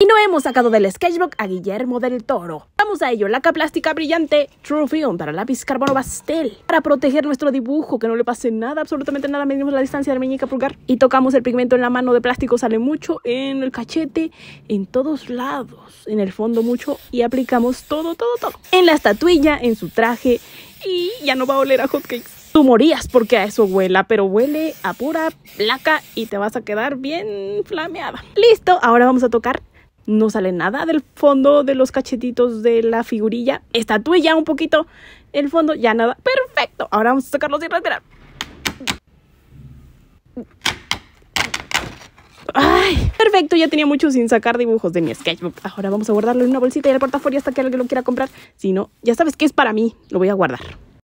Y no hemos sacado del sketchbook a Guillermo del Toro. Vamos a ello, laca plástica brillante, True Film para lápiz carbono pastel. Para proteger nuestro dibujo, que no le pase nada, absolutamente nada, medimos la distancia de meñique pulgar y tocamos el pigmento en la mano de plástico, sale mucho, en el cachete, en todos lados, en el fondo mucho y aplicamos todo, todo, todo. En la estatuilla, en su traje y ya no va a oler a hotcakes. Tú morías porque a eso huela, pero huele a pura placa y te vas a quedar bien flameada. Listo, ahora vamos a tocar no sale nada del fondo de los cachetitos de la figurilla. ya un poquito el fondo, ya nada. Perfecto. Ahora vamos a sacarlos y retirar. Ay, perfecto, ya tenía mucho sin sacar dibujos de mi sketchbook. Ahora vamos a guardarlo en una bolsita y en el portafolio hasta que alguien lo quiera comprar. Si no, ya sabes que es para mí, lo voy a guardar.